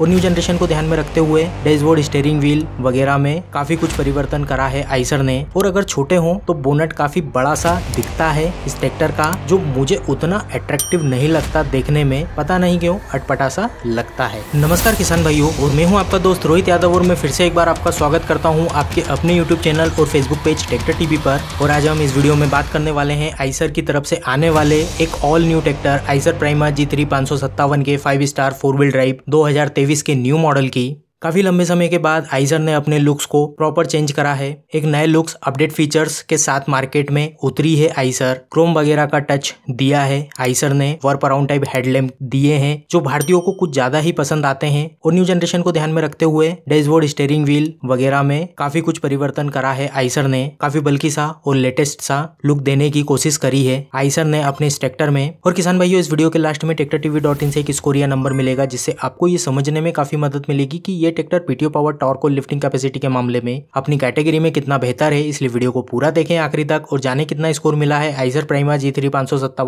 और new generation को ध्यान में रखते हुए डैशबोर्ड स्टेयरिंग व्हील वगैरह में काफी कुछ परिवर्तन करा है आइसर ने और अगर छोटे हों तो बोनट काफी बड़ा सा दिखता है इस ट्रैक्टर का जो मुझे उतना अट्रैक्टिव नहीं लगता देखने में पता नहीं क्यों अटपटा सा लगता है नमस्कार किसान भाइयों और मैं हूं आपका दोस्त रोहित यादव और मैं फिर से एक बार आपका स्वागत करता हूं आपके अपने यूट्यूब चैनल और फेसबुक पेज ट्रैक्टर टीवी पर और आज हम इस वीडियो में बात करने वाले हैं आइसर की तरफ से आने वाले एक all new tractor Eicher Prima G three पाँच सौ सत्तावन के five star four wheel drive दो हजार तेईस सर्विस के न्यू मॉडल की काफी लंबे समय के बाद आइजर ने अपने लुक्स को प्रॉपर चेंज करा है एक नए लुक्स अपडेट फीचर्स के साथ मार्केट में उतरी है आइसर क्रोम वगैरह का टच दिया है आइसर ने वर्प अराउंड टाइप हेडलैम्प दिए हैं जो भारतीयों को कुछ ज्यादा ही पसंद आते हैं और न्यू जनरेशन को ध्यान में रखते हुए डैशबोर्ड स्टेयरिंग व्हील वगैरह में काफी कुछ परिवर्तन करा है आइसर ने काफी बल्कि सा और लेटेस्ट सा लुक देने की कोशिश करी है आइसर ने अपने इस ट्रैक्टर में और किसान भाइयों इस वीडियो के लास्ट में टेक्टर टीवी डॉट इन से एक स्कोरिया नंबर मिलेगा जिससे आपको ये समझने में काफी मदद मिलेगी की ये ट्रैक्टर पीटीओ पावर टॉर को लिफ्टिंग कैपेसिटी के मामले में अपनी कैटेगरी में कितना बेहतर है इसलिए वीडियो को पूरा देखें आखिरी तक और जाने कितना स्कोर मिला है Eicher Prima G three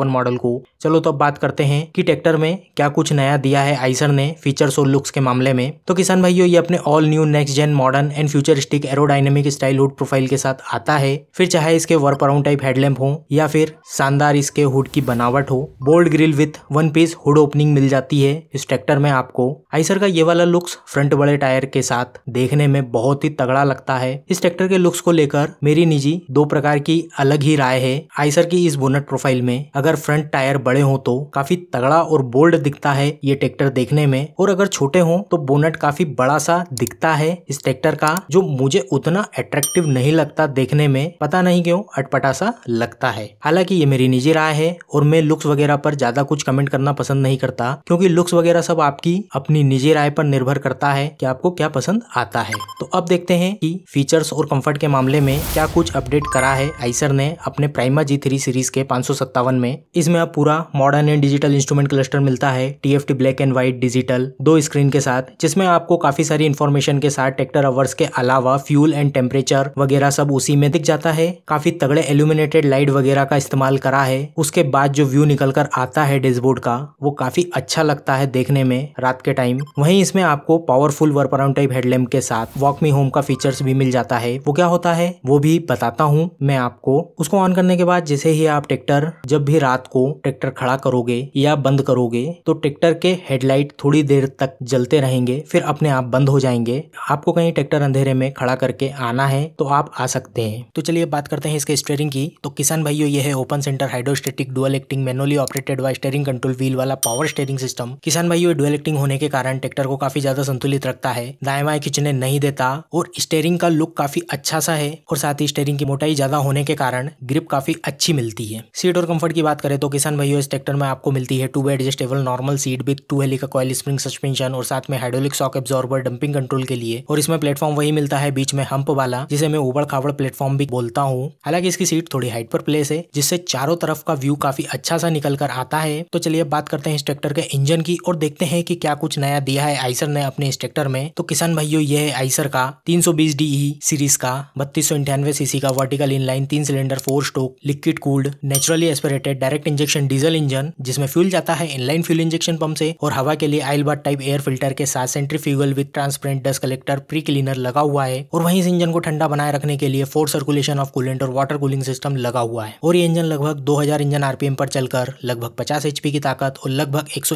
model को चलो तो अब बात करते हैं कि ट्रैक्टर में क्या कुछ नया दिया है आइसर ने फीचर्स और लुक्स के मामले में तो किसान भाइयों ये अपने all new next gen modern and futuristic aerodynamic style hood profile के साथ आता है फिर चाहे इसके वर्क अराउंड टाइप हेडलैम्प हो या फिर शानदार इसके हुड की बनावट हो bold grill with one piece hood opening मिल जाती है इस ट्रैक्टर में आपको आइसर का ये वाला लुक्स फ्रंट वाले बड़े टायर के साथ देखने में बहुत ही तगड़ा लगता है इस ट्रैक्टर के लुक्स को लेकर मेरी निजी दो प्रकार की अलग ही राय है आइसर की इस बोनट प्रोफाइल में अगर फ्रंट टायर बड़े हो तो काफी तगड़ा और बोल्ड दिखता है ये ट्रैक्टर देखने में और अगर छोटे हो तो बोनट काफी बड़ा सा दिखता है इस ट्रैक्टर का जो मुझे उतना अट्रैक्टिव नहीं लगता देखने में पता नहीं क्यों अटपटा सा लगता है हालांकि ये मेरी निजी राय है और मैं लुक्स वगैरह पर ज्यादा कुछ कमेंट करना पसंद नहीं करता क्योंकि लुक्स वगैरह सब आपकी अपनी निजी राय पर निर्भर करता है कि आपको क्या पसंद आता है तो अब देखते हैं कि फीचर्स और कंफर्ट के मामले में क्या कुछ अपडेट करा है आइसर ने अपने प्राइमा जी थ्री सीरीज के पांच में इसमें अब पूरा modern and digital instrument cluster मिलता है T black and white digital दो स्क्रीन के साथ जिसमें आपको काफी सारी इन्फॉर्मेशन के साथ ट्रेक्टर अवर्स के अलावा फ्यूल एंड टेम्परेचर वगैरह सब उसी में दिख जाता है काफी तगड़े एल्यूमिनेटेड लाइट वगैरह का इस्तेमाल करा है उसके बाद जो व्यू निकल कर आता है डैशबोर्ड का वो काफी अच्छा लगता है देखने में रात के टाइम वहीं इसमें आपको powerful full wrap around type headlamp के साथ वॉक मी होम का फीचर्स भी मिल जाता है वो क्या होता है वो भी बताता हूँ मैं आपको उसको ऑन करने के बाद जैसे ही आप ट्रैक्टर जब भी रात को ट्रैक्टर खड़ा करोगे या बंद करोगे तो ट्रैक्टर के हेडलाइट थोड़ी देर तक जलते रहेंगे फिर अपने आप बंद हो जाएंगे आपको कहीं ट्रैक्टर अंधेरे में खड़ा करके आना है तो आप आ सकते हैं तो चलिए बात करते हैं इसके स्टेयरिंग की तो किसान भाइयों ये है open centre hydrostatic dual acting manually operated Y steering control wheel वाला पावर स्टेयरिंग सिस्टम किसान भाइयों डुअल एक्टिंग होने के कारण ट्रैक्टर को काफी ज्यादा संतुलित रख सकता है दाएं बाएं खींचने नहीं देता और स्टेयरिंग का लुक काफी अच्छा सा है और साथ ही स्टेयरिंग की मोटाई ज्यादा होने के कारण ग्रिप काफी अच्छी मिलती है सीट और कंफर्ट की बात करें तो किसान भाइयों इस ट्रैक्टर में आपको मिलती है two way adjustable normal seat with two helical coil spring suspension और साथ में hydraulic shock absorber damping control के लिए और इसमें प्लेटफॉर्म वही मिलता है बीच में हम्प वाला जिसे मैं उबड़ खाबड़ प्लेटफॉर्म भी बोलता हूँ हालांकि इसकी सीट थोड़ी हाइट पर प्लेस है जिससे चारों तरफ का व्यू काफी अच्छा सा निकल कर आता है तो चलिए अब बात करते हैं इस ट्रैक्टर के इंजन की और देखते हैं कि क्या कुछ नया दिया है आइसर ने अपने इस ट्रैक्टर ट्रैक्टर में तो किसान भाइयों है आइसर का 320 डीई सीरीज का बत्तीस सौ सीसी का वर्टिकल इनलाइन तीन cylinder four stroke liquid cooled naturally aspirated direct injection diesel engine जिसमें फ्यूल जाता है इनलाइन फ्यूल इंजेक्शन पंप से और हवा के लिए आइलबाट टाइप एयर फिल्टर के साथ centrifugal with transparent dust collector pre cleaner लगा हुआ है और वहीं इस इंजन को ठंडा बनाए रखने के लिए फोर सर्कुलेशन ऑफ कूलेंट और वाटर कूलिंग सिस्टम लगा हुआ है और ये इंजन लगभग 2000 इंजन आरपीएम पर चलकर लगभग 50 एचपी की ताकत और लगभग एक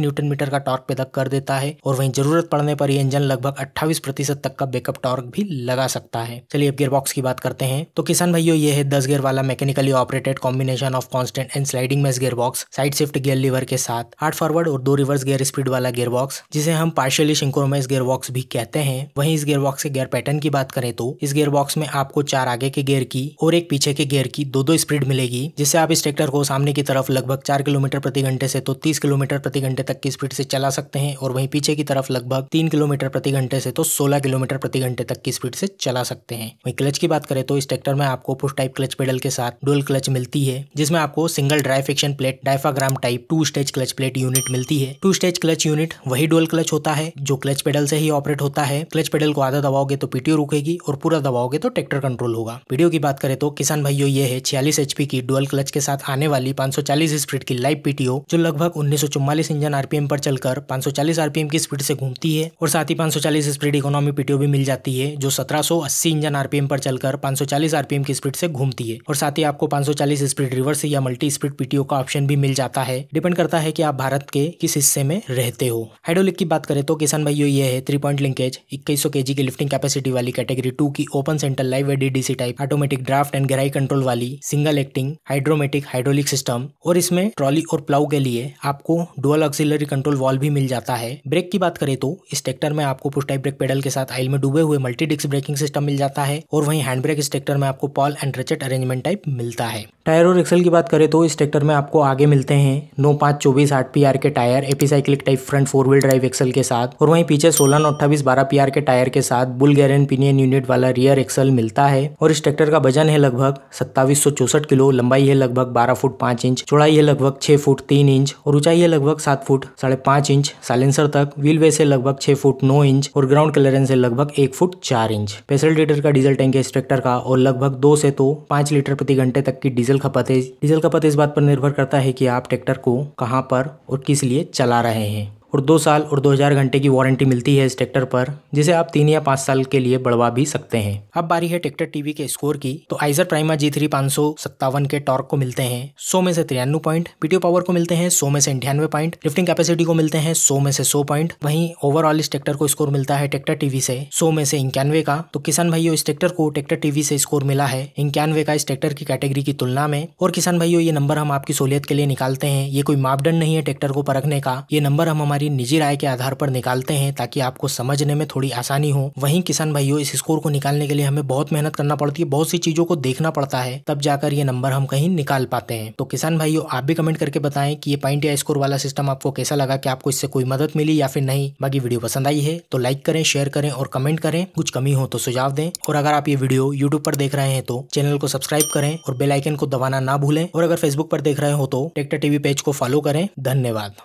न्यूटन मीटर का टॉर्क पैदा कर देता है और वहीं जरूरत पड़ने पर पर यह इंजन लगभग 28 प्रतिशत तक का बैकअप टॉर्क भी लगा सकता है चलिए अब गियरबॉक्स की बात करते हैं तो किसान भाइयों ये है दस गियर वाला mechanically operated combination of constant and sliding mesh gearbox side shift gear lever के साथ आठ फॉरवर्ड और दो रिवर्स गियर स्पीड वाला गियरबॉक्स जिसे हम पार्शियली सिंक्रोमाइज गियरबॉक्स भी कहते हैं वही इस गियरबॉक्स के गियर पैटर्न की बात करें तो इस गियरबॉक्स में आपको चार आगे के गियर की और एक पीछे के गियर की दो दो स्पीड मिलेगी जिससे आप इस ट्रैक्टर को सामने की तरफ लगभग चार किलोमीटर प्रति घंटे से तो तीस किलोमीटर प्रति घंटे तक की स्पीड से चला सकते हैं और वहीं पीछे की तरफ लगभग तीन किलोमीटर प्रति घंटे से तो 16 किलोमीटर प्रति घंटे तक की स्पीड से चला सकते हैं वहीं क्लच की बात करें तो इस ट्रैक्टर में आपको पुश टाइप क्लच पेडल के साथ डुअल क्लच मिलती है जिसमें आपको single dry friction plate diaphragm type two stage clutch plate unit मिलती है टू स्टेज क्लच यूनिट वही डुअल क्लच होता है जो क्लच पेडल से ही ऑपरेट होता है क्लच पेडल को आधा दबाओगे तो पीटीओ रुकेगी और पूरा दबाओगे तो ट्रैक्टर कंट्रोल होगा वीडियो की बात करें तो किसान भाइयों ये है छियालीस एचपी की डुअल क्लच के साथ आने वाली 540 स्पीड की लाइव पीटीओ जो लगभग 1944 इंजन आरपीएम पर चलकर 540 आरपीएम की स्पीड से घूमती है और और साथ ही 540 स्प्रीड इकोनॉमी पीटीओ भी मिल जाती है जो 1780 इंजन आरपीएम पर चलकर 540 सौ की स्पीड से घूमती है और साथ ही आपको 540 स्पीड रिवर्स या मल्टी स्पीड पीटीओ का ऑप्शन भी मिल जाता है डिपेंड करता है कि आप भारत के किस हिस्से में रहते हो हाइड्रोलिक की बात करें तो किसान भाइयों ये है थ्री पॉइंट लिंकेज इक्कीस सौ की लिफ्टिंग कैपेसिटी वाली कैटेगरी टू की open centre live AD DC type automatic draft and गहराई कंट्रोल वाली single acting hydromatic hydraulic system और इसमें ट्रॉली और प्लाउ के लिए आपको डुअल ऑक्सिलरी कंट्रोल वॉल भी मिल जाता है ब्रेक की बात करें तो इस ट्रैक्टर में आपको पुश टाइप ब्रेक पेडल के साथ आइल में डूबे हुए मल्टी डिस्क ब्रेकिंग सिस्टम मिल जाता है और वहीं हैंड ब्रेक इस ट्रैक्टर में आपको pawl and ratchet arrangement type मिलता है टायर और एक्सल की बात करें तो इस ट्रैक्टर में आपको आगे मिलते हैं नौ पांच चौबीस आठ पी के tyre epicyclic type front four wheel drive axle के साथ और वहीं पीछे सोलह नौ अट्ठाईस बारह पी के टायर के साथ बुलगेरियन पिनियन यूनिट वाला रियर एक्सल मिलता है और इस ट्रैक्टर का वजन है लगभग सत्तावीस किलो लंबाई है लगभग बारह फुट पांच इंच चौड़ाई है लगभग छह फुट तीन इंच और ऊंचाई है लगभग सात फुट साढ़े इंच साइलेंसर तक व्हील वे है लगभग छह फुट फुट नौ इंच और ग्राउंड क्लियरेंस है लगभग एक फुट चार इंच पेसल लीटर का डीजल टैंक है इस ट्रैक्टर का और लगभग दो से तो पांच लीटर प्रति घंटे तक की डीजल खपत है डीजल खपत इस बात पर निर्भर करता है कि आप ट्रैक्टर को कहाँ पर और किस लिए चला रहे हैं और दो साल और 2000 घंटे की वारंटी मिलती है इस ट्रैक्टर पर जिसे आप तीन या पाँच साल के लिए बढ़वा भी सकते हैं अब बारी है ट्रैक्टर टीवी के स्कोर की तो आइजर प्राइमा जी थ्री पाँच सौ सत्तावन के टॉर्क को मिलते हैं सौ में से तिरानवे पॉइंट पीटीओ पावर को मिलते हैं सौ में से अंठानवे पॉइंट लिफ्टिंग कैपेसिटी को मिलते हैं सौ में से सौ पॉइंट वहीं ओवरऑल इस ट्रैक्टर को स्कोर मिलता है ट्रैक्टर टीवी से सौ में से इक्यानवे का तो किसान भाइयों इस ट्रैक्टर को ट्रैक्टर टीवी से स्कोर मिला है इक्यानवे का इस ट्रैक्टर की कैटेगरी की तुलना में और किसान भाइयों ये नंबर हम आपकी सहूलियत के लिए निकालते हैं ये कोई मापदंड नहीं है ट्रैक्टर को परखने का ये नंबर हम हमारी जानकारी निजी राय के आधार पर निकालते हैं ताकि आपको समझने में थोड़ी आसानी हो वहीं किसान भाइयों इस स्कोर को निकालने के लिए हमें बहुत मेहनत करना पड़ती है बहुत सी चीजों को देखना पड़ता है तब जाकर ये नंबर हम कहीं निकाल पाते हैं तो किसान भाइयों आप भी कमेंट करके बताएं कि ये पॉइंट या स्कोर वाला सिस्टम आपको कैसा लगा कि आपको इससे कोई मदद मिली या फिर नहीं बाकी वीडियो पसंद आई है तो लाइक करें शेयर करें और कमेंट करें कुछ कमी हो तो सुझाव दें और अगर आप ये वीडियो यूट्यूब पर देख रहे हैं तो चैनल को सब्सक्राइब करें और बेलाइकन को दबाना ना भूलें और अगर फेसबुक पर देख रहे हो तो टेक्टर टीवी पेज को फॉलो करें धन्यवाद